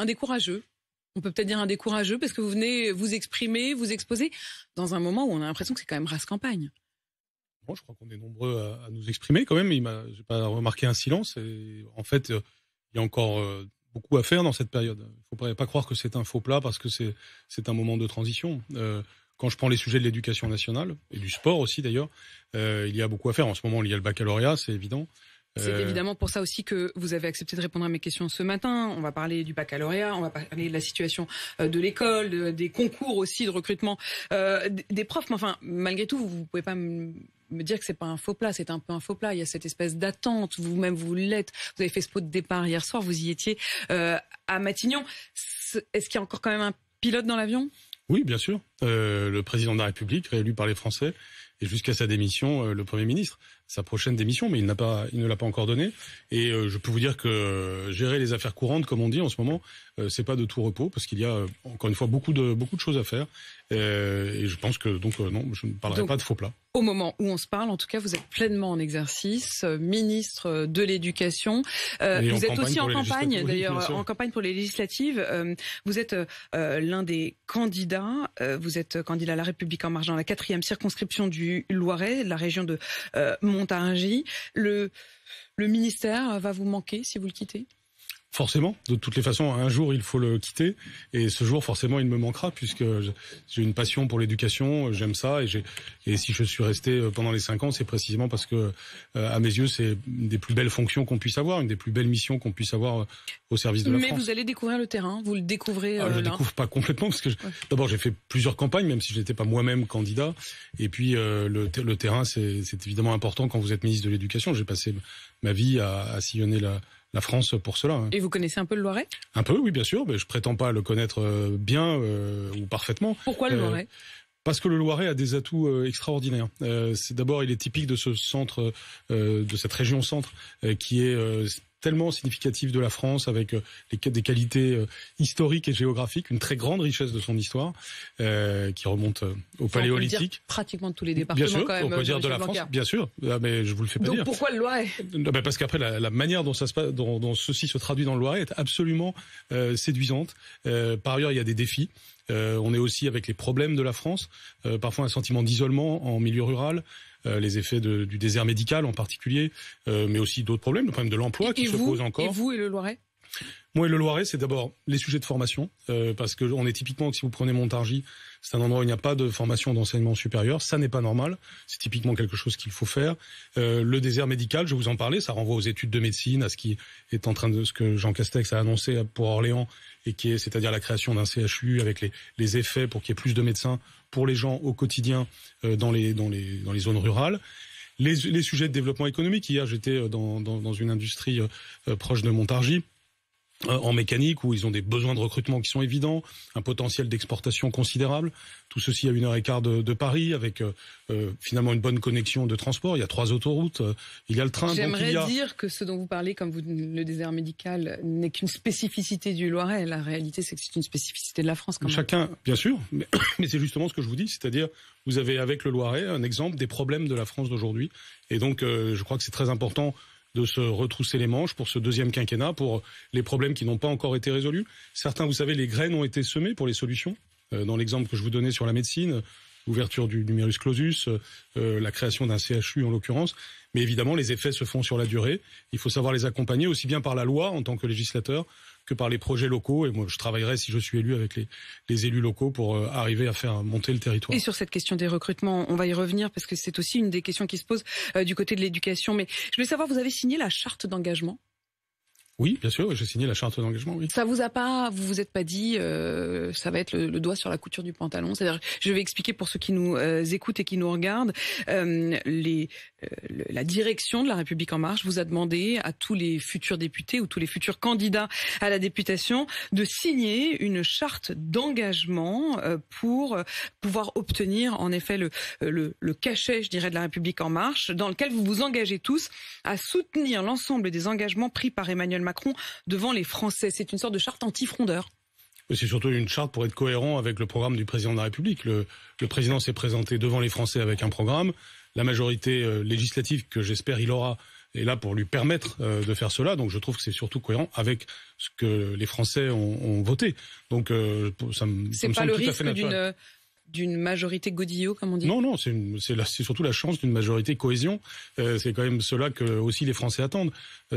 un décourageux. On peut peut-être dire un décourageux parce que vous venez vous exprimer, vous exposer dans un moment où on a l'impression que c'est quand même race campagne. Bon, je crois qu'on est nombreux à, nous exprimer quand même. Je n'ai pas remarqué un silence. Et en fait, euh, il y a encore euh, beaucoup à faire dans cette période. Il ne faut pas, croire que c'est un faux plat parce que c'est un moment de transition. Euh, quand je prends les sujets de l'éducation nationale et du sport aussi d'ailleurs, il y a beaucoup à faire. En ce moment, il y a le baccalauréat, c'est évident. C'est euh, évidemment pour ça aussi que vous avez accepté de répondre à mes questions ce matin. On va parler du baccalauréat, on va parler de la situation euh, de l'école, des concours aussi de recrutement euh, des profs. Mais enfin, malgré tout, vous ne pouvez pas me dire que c'est pas un faux plat, c'est un peu un faux plat. Il y a cette espèce d'attente, vous-même vous l'êtes. Vous avez fait ce pot de départ hier soir, vous y étiez à Matignon. Est-ce qu'il y a encore quand même un pilote dans l'avion Oui, bien sûr. le président de la République, réélu par les Français, et jusqu'à sa démission, le Premier ministre sa prochaine démission, mais il n'a pas, il ne l'a pas encore donnée Et euh, je peux vous dire que euh, gérer les affaires courantes, comme on dit en ce moment, euh, c'est pas de tout repos parce qu'il y a encore une fois beaucoup de beaucoup de choses à faire. et je pense que donc non, je ne parlerai pas de faux plats. Au moment où on se parle, en tout cas, vous êtes pleinement en exercice, ministre de l'Éducation. vous êtes aussi en campagne, d'ailleurs, en campagne pour les législatives. vous êtes l'un des candidats. vous êtes candidat à La République en marge dans la quatrième circonscription du Loiret, la région de Mont le, le ministère va vous manquer si vous le quittez Forcément, de toutes les façons, un jour il faut le quitter, et ce jour forcément il me manquera puisque j'ai une passion pour l'éducation, j'aime ça, et, si je suis resté euh, pendant les cinq ans, c'est précisément parce que, euh, à mes yeux, c'est une des plus belles fonctions qu'on puisse avoir, une des plus belles missions qu'on puisse avoir euh, au service de la Mais France. vous allez découvrir le terrain, vous le découvrez. Ah, je ne découvre pas complètement parce que d'abord j'ai fait plusieurs campagnes, même si je n'étais pas moi-même candidat, et puis le, terrain c'est évidemment important quand vous êtes ministre de l'Éducation. J'ai passé ma vie à sillonner la la France pour cela. Hein. Et vous connaissez un peu le Loiret Un peu, oui, bien sûr, mais je prétends pas le connaître euh, bien euh, ou parfaitement. Pourquoi le euh, Loiret parce que le Loiret a des atouts extraordinaires. c'est d'abord, il est typique de ce centre, de cette région centre, qui est tellement significatif de la France avec euh, des qualités euh, historiques et géographiques, une très grande richesse de son histoire euh, qui remonte au paléolithique. On peut pratiquement tous les départements. Bien sûr, on peut dire de la France, bien sûr, mais je vous le fais pas dire. Donc pourquoi le Loiret bah, Parce qu'après la, manière dont, ça se, dont, dont, ceci se traduit dans le Loiret est absolument séduisante. par ailleurs, il y a des défis. on est aussi avec les problèmes de la France, parfois un sentiment d'isolement en milieu rural, euh, les effets du désert médical en particulier, euh, mais aussi d'autres problèmes, le problème de l'emploi qui se pose encore. Et vous et le Loiret moi et le Loiret, c'est d'abord les sujets de formation, euh, parce que est typiquement, si vous prenez Montargis, c'est un endroit où il n'y a pas de formation d'enseignement supérieur, ça n'est pas normal, c'est typiquement quelque chose qu'il faut faire. Euh, le désert médical, je vous en parlais, ça renvoie aux études de médecine, à ce qui est en train de ce que Jean Castex a annoncé pour Orléans et c'est-à-dire la création d'un CHU avec les, effets pour qu'il y ait plus de médecins pour les gens au quotidien euh, dans les zones rurales. Les, sujets de développement économique. Hier, j'étais dans, une industrie proche de Montargis. Euh, en mécanique où ils ont des besoins de recrutement qui sont évidents, un potentiel d'exportation considérable. Tout ceci à une heure et quart de, Paris, avec euh, euh, finalement une bonne connexion de transport. Il y a trois autoroutes, il y a le train. J'aimerais a... dire que ce dont vous parlez, comme le désert médical, n'est qu'une spécificité du Loiret. La réalité, c'est que c'est une spécificité de la France. Quand Chacun, bien sûr, mais, c'est justement ce que je vous dis, c'est-à-dire vous avez avec le Loiret un exemple des problèmes de la France d'aujourd'hui. Et donc, je crois que c'est très important de se retrousser les manches pour ce deuxième quinquennat, pour les problèmes qui n'ont pas encore été résolus. Certains, vous savez, les graines ont été semées pour les solutions. Euh, dans l'exemple que je vous donnais sur la médecine, ouverture du numerus clausus, euh, la création d'un CHU en l'occurrence. Mais évidemment, les effets se font sur la durée. Il faut savoir les accompagner aussi bien par la loi en tant que législateur que par les projets locaux. Et moi, je travaillerai, si je suis élu, avec les, élus locaux pour euh, arriver à faire monter le territoire. Et sur cette question des recrutements, on va y revenir parce que c'est aussi une des questions qui se posent euh, du côté de l'éducation. Mais je voulais savoir, vous avez signé la charte d'engagement oui, bien sûr, j'ai signé la charte d'engagement. Oui. Ça vous a pas, vous vous êtes pas dit, euh, ça va être le, doigt sur la couture du pantalon. C'est-à-dire, je vais expliquer pour ceux qui nous écoutent et qui nous regardent, les euh, la direction de la République en marche vous a demandé à tous les futurs députés ou tous les futurs candidats à la députation de signer une charte d'engagement euh, pour euh, pouvoir obtenir en effet le, cachet, je dirais, de la République en marche, dans lequel vous vous engagez tous à soutenir l'ensemble des engagements pris par Emmanuel Macron devant les Français. C'est une sorte de charte anti-frondeur. C'est surtout une charte pour être cohérent avec le programme du président de la République. le président s'est présenté devant les Français avec un programme la majorité euh, législative que j'espère il aura est là pour lui permettre euh, de faire cela. Donc je trouve que c'est surtout cohérent avec ce que les Français ont, voté. Donc euh, ça me, ça me tout d'une majorité godillot, comme on dit Non, non, c'est surtout la chance d'une majorité cohésion. c'est quand même cela que aussi les Français attendent.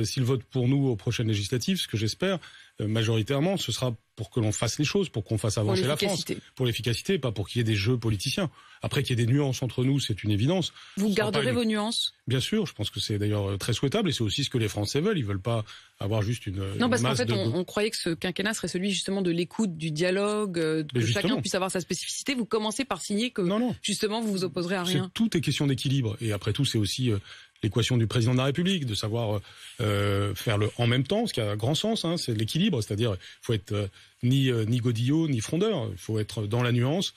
S'ils votent pour nous aux prochaines législatives, ce que j'espère, euh, majoritairement, ce sera pour que l'on fasse les choses, pour qu'on fasse avancer la France, pour l'efficacité, pas pour qu'il y ait des jeux politiciens. Après qu'il y ait des nuances entre nous, c'est une évidence. Vous garderez vos nuances Bien sûr, je pense que c'est d'ailleurs euh, très souhaitable et c'est aussi ce que les Français veulent. Ils ne veulent pas avoir juste une non parce qu'en fait on, croyait que ce quinquennat serait celui justement de l'écoute, du dialogue, euh, que chacun puisse avoir sa spécificité. Vous commencez par signer que justement vous vous opposerez à rien. Est, tout est question d'équilibre et après tout c'est aussi l'équation du président de la République, de savoir euh, euh, faire le en même temps, ce qui a grand sens, hein, c'est l'équilibre, c'est-à-dire il faut être euh, ni ni godillot ni frondeur, il faut être dans la nuance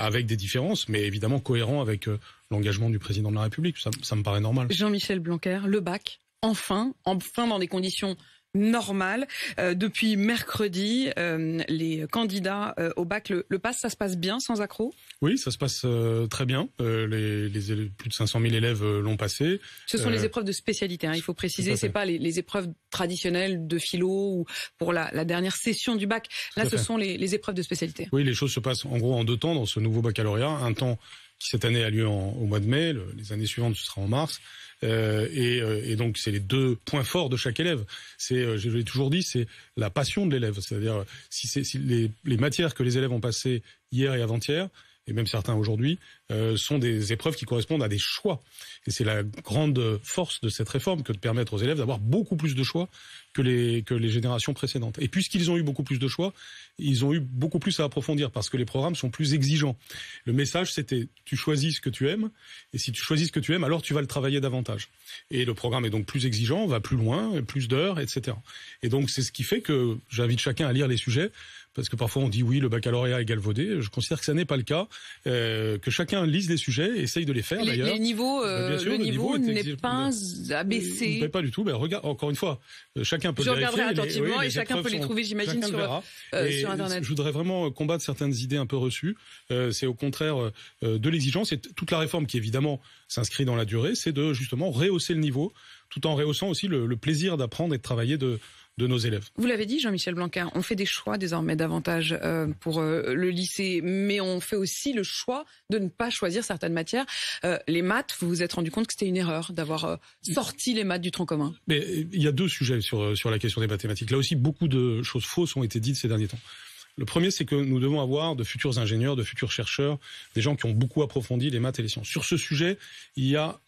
avec des différences, mais évidemment cohérent avec l'engagement du président de la République. Ça, ça me paraît normal. Jean-Michel Blanquer, le bac, enfin, enfin dans des conditions Normal. Euh, depuis mercredi, euh, les candidats euh, au bac le, le ça se passe bien sans accroc Oui, ça se passe très bien. Les, plus de 500 000 élèves l'ont passé. Ce sont les épreuves de spécialité. Hein, il faut préciser, c'est pas les, épreuves traditionnelles de philo ou pour la, dernière session du bac. Là, ce sont les, épreuves de spécialité. Oui, les choses se passent en gros en deux temps dans ce nouveau baccalauréat. Un temps qui cette année a lieu au mois de mai, les années suivantes ce sera en mars, euh, et, euh, et, donc, c'est les deux points forts de chaque élève. C'est, euh, je l'ai toujours dit, c'est la passion de l'élève. C'est-à-dire, si, si les, les matières que les élèves ont passées hier et avant-hier, et même certains aujourd'hui, euh, sont des épreuves qui correspondent à des choix. Et c'est la grande force de cette réforme que de permettre aux élèves d'avoir beaucoup plus de choix que les, que les générations précédentes. Et puisqu'ils ont eu beaucoup plus de choix, ils ont eu beaucoup plus à approfondir parce que les programmes sont plus exigeants. Le message, c'était tu choisis ce que tu aimes, et si tu choisis ce que tu aimes, alors tu vas le travailler davantage. Et le programme est donc plus exigeant, va plus loin, plus d'heures, etc. Et donc c'est ce qui fait que j'invite chacun à lire les sujets parce que parfois on dit oui, le baccalauréat est galvaudé. Je considère que ça n'est pas le cas, euh, que chacun lise les sujets, essaye de les faire d'ailleurs. Les niveaux, euh, euh, le, niveau, n'est pas abaissé. pas du tout. regarde, encore une fois, chacun peut. Je regarderai attentivement et chacun peut les trouver, j'imagine, sur, internet. Je voudrais vraiment combattre certaines idées un peu reçues. c'est au contraire de l'exigence et toute la réforme qui évidemment s'inscrit dans la durée, c'est de justement rehausser le niveau, tout en rehaussant aussi le, le plaisir d'apprendre et de travailler de de nos élèves. Vous l'avez dit, Jean-Michel Blanquer, on fait des choix désormais davantage euh, pour euh, le lycée, mais on fait aussi le choix de ne pas choisir certaines matières. Euh, les maths, vous vous êtes rendu compte que c'était une erreur d'avoir sorti les maths du tronc commun. Mais il y a deux sujets sur, sur la question des mathématiques. Là aussi, beaucoup de choses fausses ont été dites ces derniers temps. Le premier, c'est que nous devons avoir de futurs ingénieurs, de futurs chercheurs, des gens qui ont beaucoup approfondi les maths et les sciences. Sur ce sujet, il y a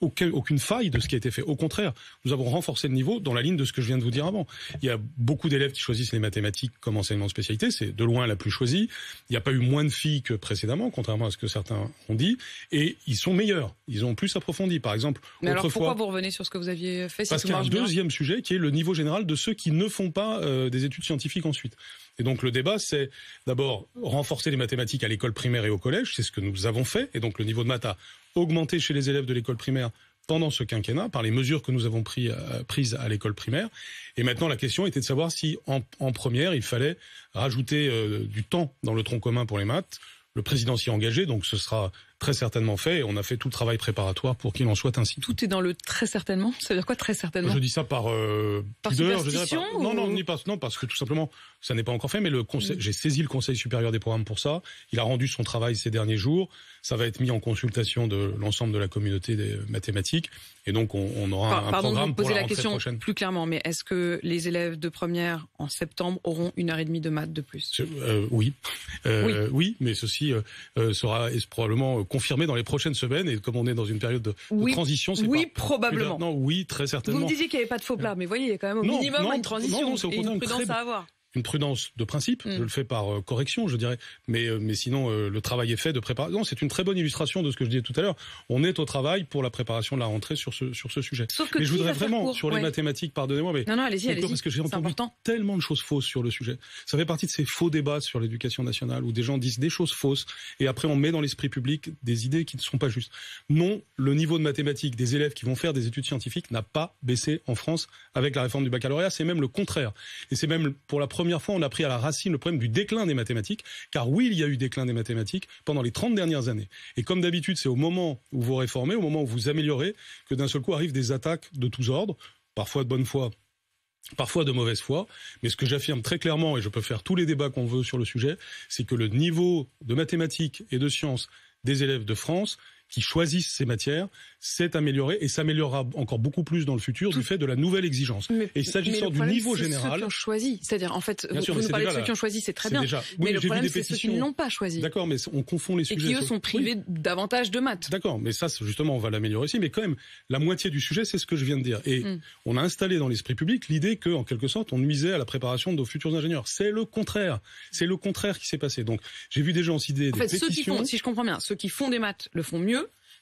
aucune faille de ce qui a été fait. Au contraire, nous avons renforcé le niveau dans la ligne de ce que je viens de vous dire avant. Il y a beaucoup d'élèves qui choisissent les mathématiques comme enseignement de spécialité. C'est de loin la plus choisie. Il n'y a pas eu moins de filles que précédemment, contrairement à ce que certains ont dit. Et ils sont meilleurs. Ils ont plus approfondi. Par exemple, Mais autrefois, alors pourquoi vous revenez sur ce que vous aviez fait si Parce qu'il y a un deuxième sujet qui est le niveau général de ceux qui ne font pas euh, des études scientifiques ensuite. Et donc le débat, c'est d'abord renforcer les mathématiques à l'école primaire et au collège, c'est ce que nous avons fait, et donc le niveau de maths a augmenté chez les élèves de l'école primaire pendant ce quinquennat par les mesures que nous avons pris, euh, prises à l'école primaire. Et maintenant, la question était de savoir si en, première, il fallait rajouter euh, du temps dans le tronc commun pour les maths. Le président s'y est engagé, donc ce sera très certainement fait. Et on a fait tout le travail préparatoire pour qu'il en soit ainsi. Tout est dans le très certainement. Ça veut dire quoi très certainement Je dis ça par euh, par pudeur, Non, non, ni non, parce que tout simplement, ça n'est pas encore fait. Mais le conseil, mm. j'ai saisi le Conseil supérieur des programmes pour ça. Il a rendu son travail ces derniers jours. Ça va être mis en consultation de l'ensemble de la communauté des mathématiques. Et donc, on, on aura un pardon programme de vous poser la, question Plus clairement, mais est-ce que les élèves de première en septembre auront une heure et demie de maths de plus euh, oui. Euh, oui. oui. mais ceci euh, sera probablement confirmer dans les prochaines semaines. Et comme on est dans une période de, transition, c'est probablement. oui, très certainement. Vous me disiez qu'il n'y avait pas de faux plat, euh, mais voyez, il y a quand même au minimum une transition et une prudence à avoir une prudence de principe. Mm. Je le fais par euh, correction, je dirais. Mais, euh, mais sinon, euh, le travail est fait de préparation. C'est une très bonne illustration de ce que je disais tout à l'heure. On est au travail pour la préparation de la rentrée sur ce, sur ce sujet. mais je voudrais vraiment, sur les mathématiques, pardonnez-moi, mais. Non, non, allez-y, allez Parce que j'ai entendu tellement de choses fausses sur le sujet. Ça fait partie de ces faux débats sur l'éducation nationale où des gens disent des choses fausses et après on met dans l'esprit public des idées qui ne sont pas justes. Non, le niveau de mathématiques des élèves qui vont faire des études scientifiques n'a pas baissé en France avec la réforme du baccalauréat. C'est même le contraire. Et c'est même pour la première fois, on a pris à la racine le problème du déclin des mathématiques, car oui, il y a eu déclin des mathématiques pendant les 30 dernières années. Et comme d'habitude, c'est au moment où vous réformez, au moment où vous améliorez, que d'un seul coup arrivent des attaques de tous ordres, parfois de bonne foi, parfois de mauvaise foi, mais ce que j'affirme très clairement, et je peux faire tous les débats qu'on veut sur le sujet, c'est que le niveau de mathématiques et de sciences des élèves de France qui choisissent ces matières s'est amélioré et s'améliorera encore beaucoup plus dans le futur du fait de la nouvelle exigence. Mais, et s'agissant du niveau général, ceux qui ont choisi, c'est-à-dire en fait, vous, nous parlez de ceux qui ont choisi, c'est très bien. mais, le problème, c'est ceux qui n'ont pas choisi. D'accord, mais on confond les sujets. Et qui eux sont privés davantage de maths. D'accord, mais ça, justement, on va l'améliorer aussi. Mais quand même, la moitié du sujet, c'est ce que je viens de dire. Et hmm. on a installé dans l'esprit public l'idée que, en quelque sorte, on nuisait à la préparation de nos futurs ingénieurs. C'est le contraire. C'est le contraire qui s'est passé. Donc, j'ai vu des gens aussi des, en font, si je comprends bien, ceux qui font des maths le font mieux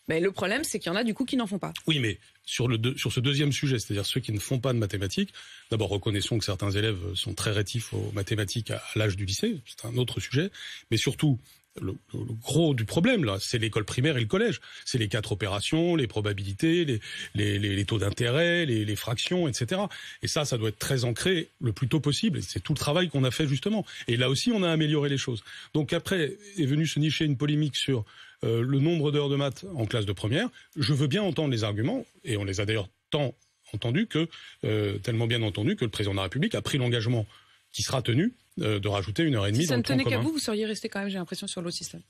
mais le problème, c'est qu'il y en a du coup qui n'en font pas. Oui, mais sur, le sur ce deuxième sujet, c'est-à-dire ceux qui ne font pas de mathématiques, d'abord reconnaissons que certains élèves sont très rétifs aux mathématiques à, l'âge du lycée, c'est un autre sujet, mais surtout, le, gros du problème là, c'est l'école primaire et le collège. C'est les quatre opérations, les probabilités, les, les, taux d'intérêt, les, les, fractions, etc. Et ça, ça doit être très ancré le plus tôt possible. C'est tout le travail qu'on a fait justement. Et là aussi, on a amélioré les choses. Donc après est venu se nicher une polémique sur euh, le nombre d'heures de maths en classe de première, je veux bien entendre les arguments, et on les a d'ailleurs tant entendus que, euh, tellement bien entendus que le président de la République a pris l'engagement qui sera tenu euh, de rajouter une heure et demie. Si ça ne tenait qu'à vous, vous seriez resté quand même, j'ai l'impression, sur l'autre système.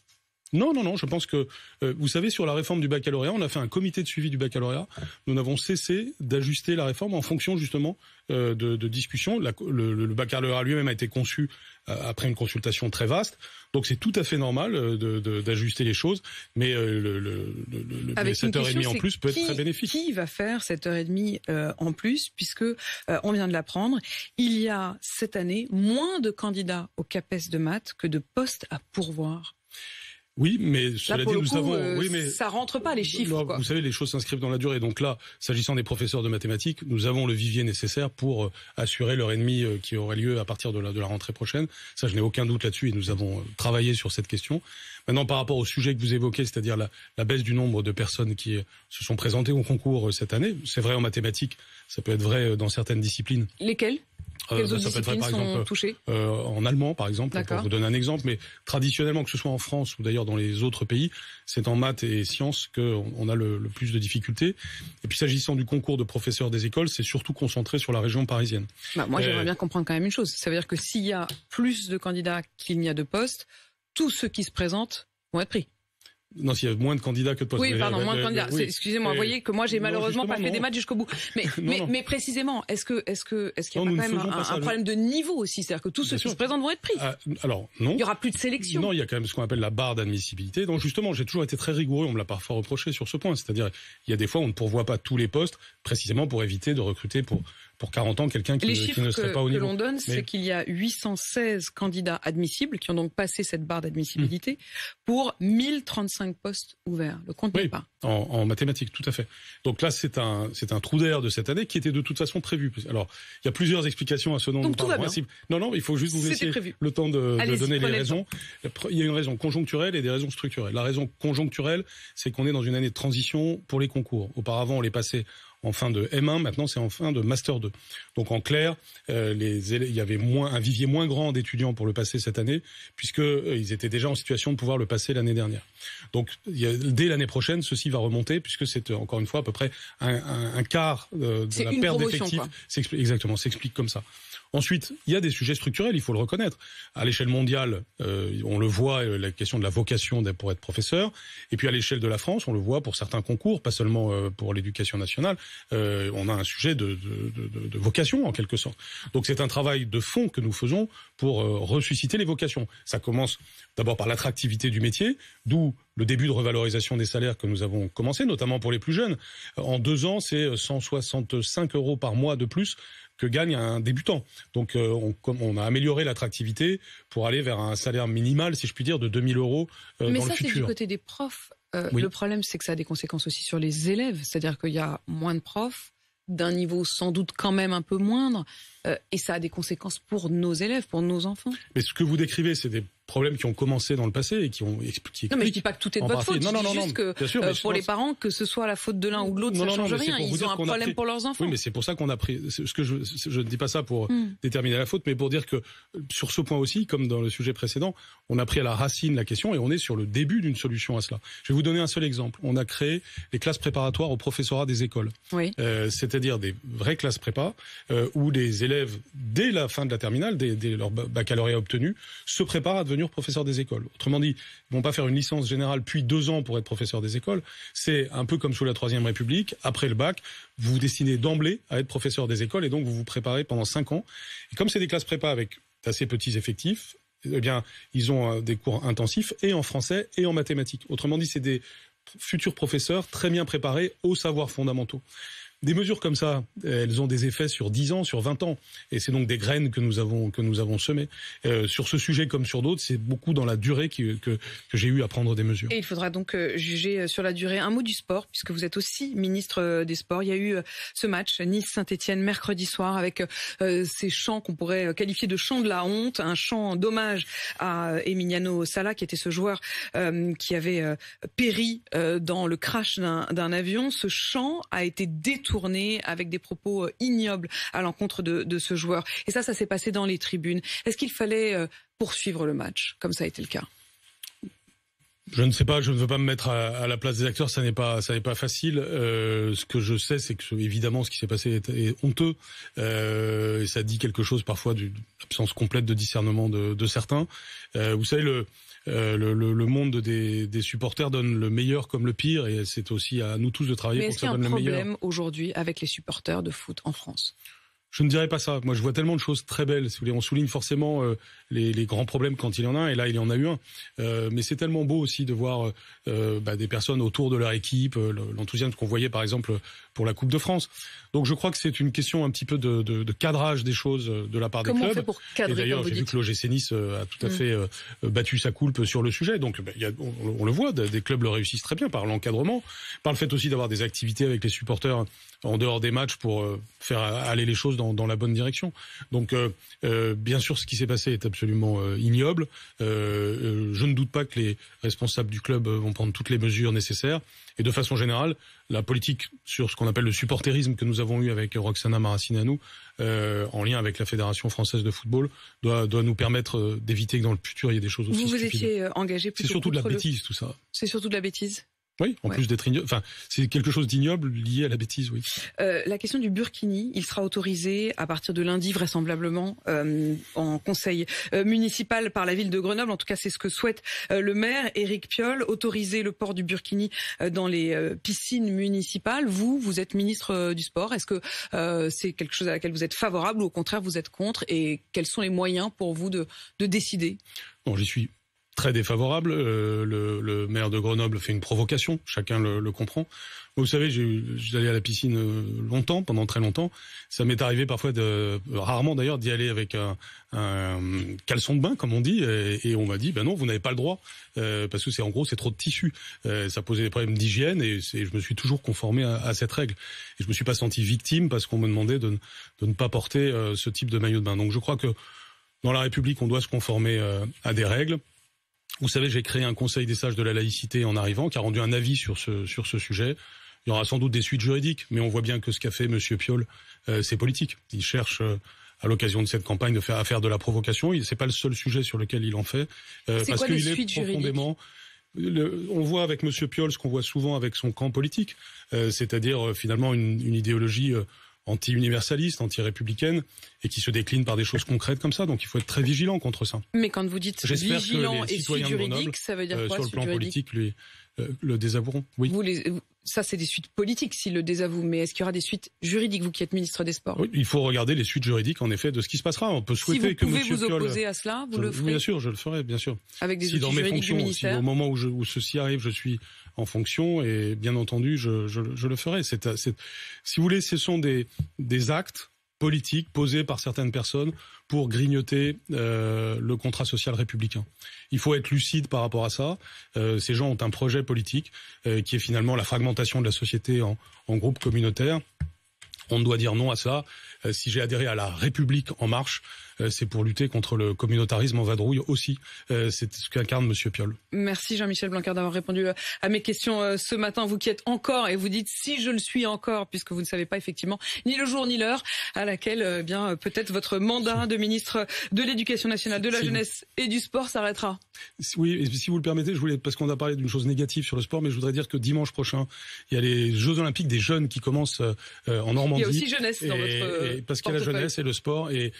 Non, non, non, je pense que, euh, vous savez, sur la réforme du baccalauréat, on a fait un comité de suivi du baccalauréat. Nous n'avons cessé d'ajuster la réforme en fonction justement euh, de, discussions. le, baccalauréat lui-même a été conçu euh, après une consultation très vaste, donc c'est tout à fait normal d'ajuster les choses, mais le, en plus peut être très bénéfique. Qui va faire cette heure et demie en plus, puisque on vient de l'apprendre, il y a cette année moins de candidats au CAPES de maths que de postes à pourvoir oui, mais cela dit, nous euh, oui, mais ça rentre pas les chiffres. quoi. Vous savez, les choses s'inscrivent dans la durée. Donc là, s'agissant des professeurs de mathématiques, nous avons le vivier nécessaire pour euh, assurer leur ennemi euh, qui aurait lieu à partir de la, de la rentrée prochaine. Ça, je n'ai aucun doute là-dessus. Et nous avons travaillé sur cette question. Maintenant, par rapport au sujet que vous évoquez, c'est-à-dire la, la baisse du nombre de personnes qui se sont présentées au concours cette année, c'est vrai en mathématiques, ça peut être vrai dans certaines disciplines. Lesquelles euh, ça peut par exemple, touchées euh, en allemand, par exemple, pour vous donner un exemple. Mais traditionnellement, que ce soit en France ou d'ailleurs dans les autres pays, c'est en maths et sciences qu'on a le, plus de difficultés. Et puis, s'agissant du concours de professeurs des écoles, c'est surtout concentré sur la région parisienne. Bah, moi, j'aimerais euh, bien comprendre quand même une chose. Ça veut dire que s'il y a plus de candidats qu'il n'y a de postes, tous ceux qui se présentent vont être pris. Non, s'il y a moins de candidats que de postes. Oui, pardon, moins de candidats. Excusez-moi, vous voyez que moi j'ai malheureusement pas fait des matchs jusqu'au bout. Mais, précisément, est-ce qu'il y a quand même un, problème de niveau aussi, c'est-à-dire que tous ceux qui se présentent vont être pris. Ah, alors non. Il n'y aura plus de sélection. Non, il y a quand même ce qu'on appelle la barre d'admissibilité. Donc justement, j'ai toujours été très rigoureux. On me l'a parfois reproché sur ce point, c'est-à-dire il y a des fois on ne pourvoit pas tous les postes précisément pour éviter de recruter pour pour 40 ans quelqu'un qui, ne serait pas au niveau. Les chiffres que l'on donne, c'est qu'il y a 816 candidats admissibles qui ont donc passé cette barre d'admissibilité hmm. pour 1035 postes ouverts. Le compte n'est pas. En, en, mathématiques, tout à fait. Donc là, c'est un, c'est un trou d'air de cette année qui était de toute façon prévu. Alors, il y a plusieurs explications à ce nom. donc, tout Va bien. Non, non, il faut juste vous laisser le temps de, donner les raisons. il y a une raison conjoncturelle et des raisons structurelles. La raison conjoncturelle, c'est qu'on est dans une année de transition pour les concours. Auparavant, on les passait en fin de M1, maintenant c'est en fin de Master 2. Donc en clair, euh, il y avait un vivier moins grand d'étudiants pour le passer cette année, puisqu'ils euh, étaient déjà en situation de pouvoir le passer l'année dernière. Donc dès l'année prochaine, ceci va remonter, puisque c'est euh, encore une fois à peu près un, quart de la perte d'effectifs. Exactement, s'explique comme ça. Ensuite, il y a des sujets structurels, il faut le reconnaître. À l'échelle mondiale, on le voit, la question de la vocation pour être professeur. Et puis à l'échelle de la France, on le voit pour certains concours, pas seulement pour l'éducation nationale, euh, on a un sujet de, vocation en quelque sorte. Donc c'est un travail de fond que nous faisons pour euh, ressusciter les vocations. Ça commence d'abord par l'attractivité du métier, d'où le début de revalorisation des salaires que nous avons commencé, notamment pour les plus jeunes. Euh, en deux ans, c'est 165 euros par mois de plus que gagne un débutant. Donc on, a amélioré l'attractivité pour aller vers un salaire minimal, si je puis dire, de 2000 euros dans Mais c'est du côté des profs. Euh, le problème, c'est que ça a des conséquences aussi sur les élèves, c'est-à-dire qu'il y a moins de profs, d'un niveau sans doute quand même un peu moindre, euh, et ça a des conséquences pour nos élèves, pour nos enfants. Mais ce que vous décrivez, c'est des problèmes qui ont commencé dans le passé et qui ont expliqué. Non, mais je dis pas que tout est de votre faute. Non, non, non, non, juste que euh, pour les parents, que ce soit la faute de l'un ou de l'autre, ça change rien. Ils ont un problème pour leurs enfants. Oui, mais c'est pour ça qu'on a pris. Ce que je, ne dis pas ça pour hmm. déterminer la faute, mais pour dire que euh, sur ce point aussi, comme dans le sujet précédent, on a pris à la racine la question et on est sur le début d'une solution à cela. Je vais vous donner un seul exemple. On a créé les classes préparatoires au professorat des écoles. Oui. Euh, c'est-à-dire des vraies classes prépa où les élèves, dès la fin de la terminale, dès leur baccalauréat obtenu, se préparent à devenir professeur des écoles. Autrement dit, ils vont pas faire une licence générale puis deux ans pour être professeur des écoles. C'est un peu comme sous la Troisième République. Après le bac, vous vous destinez d'emblée à être professeur des écoles et donc vous vous préparez pendant cinq ans. Et comme c'est des classes prépa avec assez petits effectifs, eh bien, ils ont euh, des cours intensifs et en français et en mathématiques. Autrement dit, c'est des futurs professeurs très bien préparés aux savoirs fondamentaux. Des mesures comme ça, elles ont des effets sur 10 ans, sur 20 ans. Et c'est donc des graines que nous avons, que nous avons semées. Euh, sur ce sujet comme sur d'autres, c'est beaucoup dans la durée que, que j'ai eu à prendre des mesures. Et il faudra donc euh, juger euh, sur la durée. Un mot du sport, puisque vous êtes aussi ministre des Sports. Il y a eu ce match Nice-Saint-Etienne mercredi soir avec ces chants qu'on pourrait qualifier de chants de la honte, un chant d'hommage à Emiliano Sala, qui était ce joueur qui avait péri dans le crash d'un avion. Ce chant a été détruit tourner avec des propos euh, ignobles à l'encontre de, ce joueur. Et ça, ça s'est passé dans les tribunes. Est-ce qu'il fallait euh, poursuivre le match, comme ça a été le cas je ne sais pas, je ne veux pas me mettre à, la place des acteurs, ça n'est pas, ça n'est pas facile. Euh, ce que je sais, c'est que évidemment, ce qui s'est passé est, honteux et ça dit quelque chose parfois d'une absence complète de discernement de, certains. vous savez le euh, le, monde des, supporters donne le meilleur comme le pire, et c'est aussi à nous tous de travailler pour que ça donne le meilleur. Est-ce un problème aujourd'hui avec les supporters de foot en France je ne dirais pas ça. Moi, je vois tellement de choses très belles. Si vous voulez, on souligne forcément euh, les, grands problèmes quand il y en a, un, et là, il y en a eu un. Euh, mais c'est tellement beau aussi de voir euh, bah, des personnes autour de leur équipe, l'enthousiasme qu'on voyait par exemple pour la Coupe de France. Donc, je crois que c'est une question un petit peu de, cadrage des choses de la part des clubs. et d'ailleurs, j'ai vu que l'OGC Nice a tout à mm. fait battu sa coulpe sur le sujet. Donc, bah, on, le voit, des clubs le réussissent très bien par l'encadrement, par le fait aussi d'avoir des activités avec les supporters en dehors des matchs pour faire aller les choses dans dans, la bonne direction. Donc, euh, euh, bien sûr, ce qui s'est passé est absolument euh, ignoble. je ne doute pas que les responsables du club vont prendre toutes les mesures nécessaires. Et de façon générale, la politique sur ce qu'on appelle le supporterisme que nous avons eu avec Roxana Maracinanu, en lien avec la Fédération française de football, doit, nous permettre d'éviter que dans le futur il y ait des choses aussi. Vous vous étiez engagé C'est surtout de la bêtise tout ça. C'est surtout de la bêtise. Oui, en plus d'être ignoble. Enfin, c'est quelque chose d'ignoble lié à la bêtise, oui. Euh, la question du burkini, il sera autorisé à partir de lundi, vraisemblablement, euh, en conseil euh, municipal par la ville de Grenoble. En tout cas, c'est ce que souhaite le maire, Éric Piolle, autoriser le port du burkini dans les piscines municipales. Vous, vous êtes ministre du Sport. Est-ce que c'est quelque chose à laquelle vous êtes favorable ou au contraire vous êtes contre Et quels sont les moyens pour vous de, de décider Bon, j'y suis très défavorable. Euh, le, le, maire de Grenoble fait une provocation, chacun le, le comprend. Vous savez, j'ai allé à la piscine euh, longtemps, pendant très longtemps. Ça m'est arrivé parfois, de, euh, rarement d'ailleurs, d'y aller avec un, un, caleçon de bain, comme on dit, et, on m'a dit, ben non, vous n'avez pas le droit, parce que c'est en gros, c'est trop de tissu. ça posait des problèmes d'hygiène, et je me suis toujours conformé à, cette règle. Et je me suis pas senti victime parce qu'on me demandait de, de, ne pas porter ce type de maillot de bain. Donc je crois que dans la République, on doit se conformer à des règles. Vous savez, j'ai créé un conseil des sages de la laïcité en arrivant, qui a rendu un avis sur ce, sur ce sujet. Il y aura sans doute des suites juridiques, mais on voit bien que ce qu'a fait M. Piolle, euh, c'est politique. Il cherche, euh, à l'occasion de cette campagne, de faire, à faire de la provocation. Ce n'est pas le seul sujet sur lequel il en fait, euh, parce qu'il est profondément... on voit avec M. Piolle ce qu'on voit souvent avec son camp politique, c'est-à-dire finalement une, une idéologie anti-universaliste, anti-républicaine, et qui se décline par des choses concrètes comme ça. Donc il faut être très vigilant contre ça. Mais quand vous dites vigilant et juridique, ça veut dire euh, quoi, Sur le plan politique, lui, euh, le désavoueront. Oui. Vous ça, c'est des suites politiques s'ils le désavouent, mais est-ce qu'il y aura des suites juridiques, vous qui êtes ministre des Sports oui, Il faut regarder les suites juridiques, en effet, de ce qui se passera. On peut souhaiter que Si vous pouvez vous opposer à cela, vous le ferez Bien sûr, je le ferai, bien sûr. Avec des si dans mes fonctions, du ministère. au moment où, ceci arrive, je suis en fonction, et bien entendu, je, le ferai. si vous voulez, ce sont des actes politique posée par certaines personnes pour grignoter euh, le contrat social républicain. Il faut être lucide par rapport à ça. Euh, ces gens ont un projet politique euh, qui est finalement la fragmentation de la société en, en groupes communautaires. On doit dire non à ça. si j'ai adhéré à la République en marche, euh, c'est pour lutter contre le communautarisme en vadrouille aussi. Euh, c'est ce qu'incarne Monsieur Piolle. Merci Jean-Michel Blanquer d'avoir répondu euh, à mes questions ce matin. Vous qui êtes encore et vous dites si je le suis encore, puisque vous ne savez pas effectivement ni le jour ni l'heure à laquelle bien peut-être votre mandat de ministre de l'Éducation nationale, de la jeunesse et du sport s'arrêtera. Oui, et si vous le permettez, je voulais parce qu'on a parlé d'une chose négative sur le sport, mais je voudrais dire que dimanche prochain, il y a les Jeux Olympiques des jeunes qui commencent en Normandie. Il y a aussi jeunesse dans votre parce qu'il y a la jeunesse et le sport et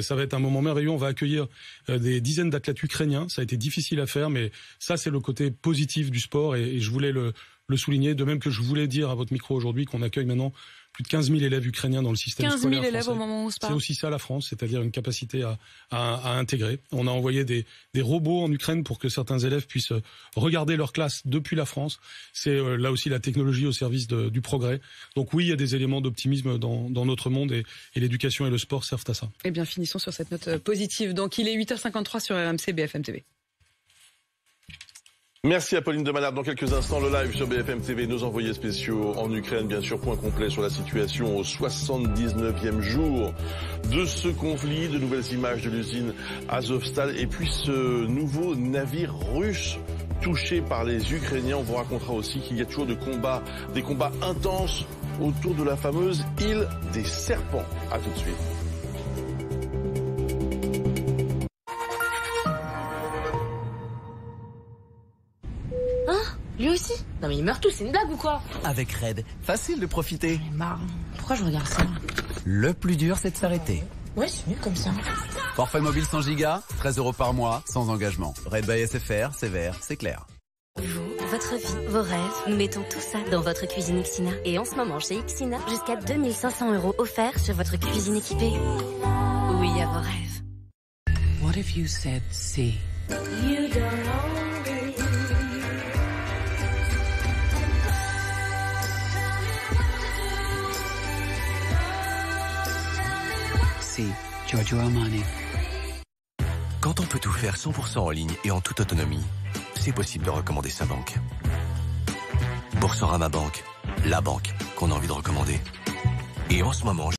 ça va c'est un moment merveilleux. On va accueillir euh, des dizaines d'athlètes ukrainiens. Ça a été difficile à faire, mais ça, c'est le côté positif du sport et, je voulais le souligner. De même que je voulais dire à votre micro aujourd'hui qu'on accueille maintenant plus de 15 000 élèves ukrainiens dans le système 15 000 élèves au moment où on se parle. C'est aussi ça la France, c'est-à-dire une capacité à, à, à, intégrer. On a envoyé des, des, robots en Ukraine pour que certains élèves puissent euh, regarder leur classe depuis la France. C'est euh, là aussi la technologie au service du progrès. Donc oui, il y a des éléments d'optimisme dans, dans, notre monde et, et l'éducation et le sport servent à ça. Et eh bien, finissons sur cette note euh, positive. Donc il est 8h53 sur RMC BFM TV. Merci à Pauline de Dans quelques instants, le live sur BFM TV, nos envoyés spéciaux en Ukraine, bien sûr, point complet sur la situation au 79e jour de ce conflit, de nouvelles images de l'usine Azovstal et puis ce nouveau navire russe touché par les Ukrainiens. On vous racontera aussi qu'il y a toujours des combats, des combats intenses autour de la fameuse île des serpents. À tout de suite. Non mais ils meurent tous, c'est une blague ou quoi Avec Red, facile de profiter. J'en marre. Pourquoi je regarde ça Le plus dur, c'est de s'arrêter. Ouais, c'est mieux comme ça. Forfait mobile 100 gigas, 13 euros par mois, sans engagement. Red by SFR, c'est vert, c'est clair. Vous, votre vie, vos rêves, nous mettons tout ça dans votre cuisine Xina. Et en ce moment, chez Ixina, jusqu'à 2500 euros offerts sur votre cuisine équipée. Oui à vos rêves. What if you said C? You don't know. Quand on peut tout faire 100% en ligne et en toute autonomie, c'est possible de recommander sa banque. ma Banque, la banque qu'on a envie de recommander. Et en ce moment,